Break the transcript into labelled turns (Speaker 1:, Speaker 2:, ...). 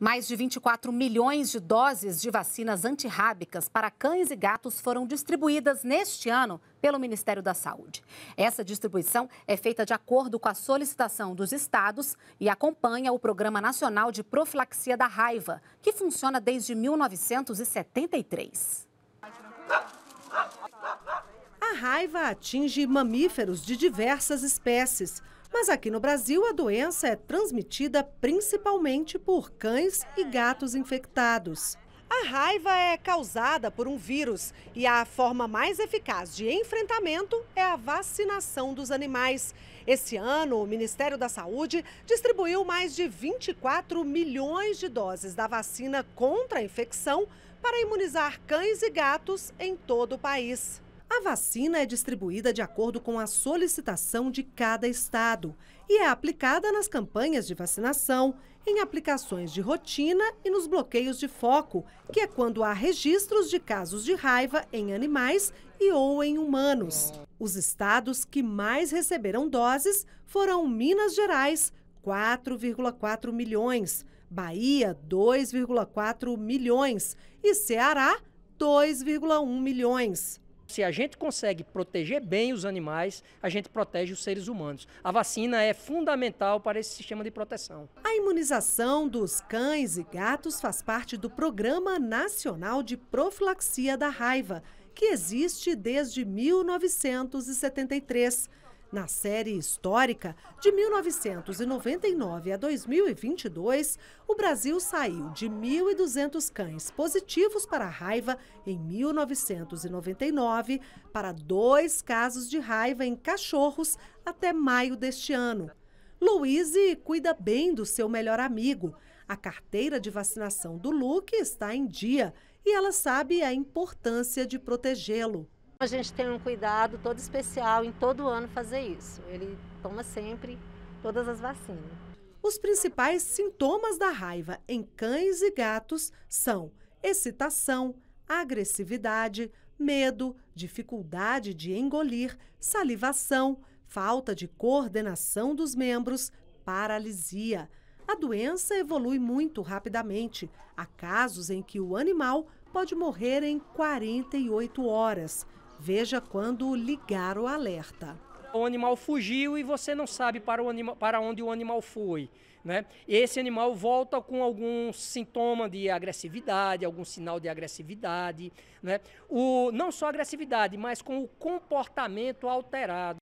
Speaker 1: Mais de 24 milhões de doses de vacinas antirrábicas para cães e gatos foram distribuídas neste ano pelo Ministério da Saúde. Essa distribuição é feita de acordo com a solicitação dos estados e acompanha o Programa Nacional de Profilaxia da Raiva, que funciona desde 1973. A raiva atinge mamíferos de diversas
Speaker 2: espécies. Mas aqui no Brasil, a doença é transmitida principalmente por cães e gatos infectados. A raiva é causada por um vírus e a forma mais eficaz de enfrentamento é a vacinação dos animais. Esse ano, o Ministério da Saúde distribuiu mais de 24 milhões de doses da vacina contra a infecção para imunizar cães e gatos em todo o país. A vacina é distribuída de acordo com a solicitação de cada estado e é aplicada nas campanhas de vacinação, em aplicações de rotina e nos bloqueios de foco, que é quando há registros de casos de raiva em animais e ou em humanos. Os estados que mais receberam doses foram Minas Gerais, 4,4 milhões, Bahia, 2,4 milhões e Ceará, 2,1
Speaker 3: milhões. Se a gente consegue proteger bem os animais, a gente protege os seres humanos. A vacina é fundamental para esse sistema de proteção. A imunização
Speaker 2: dos cães e gatos faz parte do Programa Nacional de Profilaxia da Raiva, que existe desde 1973. Na série histórica, de 1999 a 2022, o Brasil saiu de 1.200 cães positivos para a raiva em 1999 para dois casos de raiva em cachorros até maio deste ano. Louise cuida bem do seu melhor amigo. A carteira de vacinação do Luke está em dia e ela sabe a importância
Speaker 1: de protegê-lo. Então, a gente tem um cuidado todo especial em todo ano fazer isso. Ele toma sempre todas as vacinas.
Speaker 2: Os principais sintomas da raiva em cães e gatos são excitação, agressividade, medo, dificuldade de engolir, salivação, falta de coordenação dos membros, paralisia. A doença evolui muito rapidamente. Há casos em que o animal pode morrer em 48 horas. Veja quando ligar o alerta.
Speaker 3: O animal fugiu e você não sabe para, o anima, para onde o animal foi. Né? Esse animal volta com algum sintoma de agressividade, algum sinal de agressividade. Né? O, não só agressividade, mas com o comportamento alterado.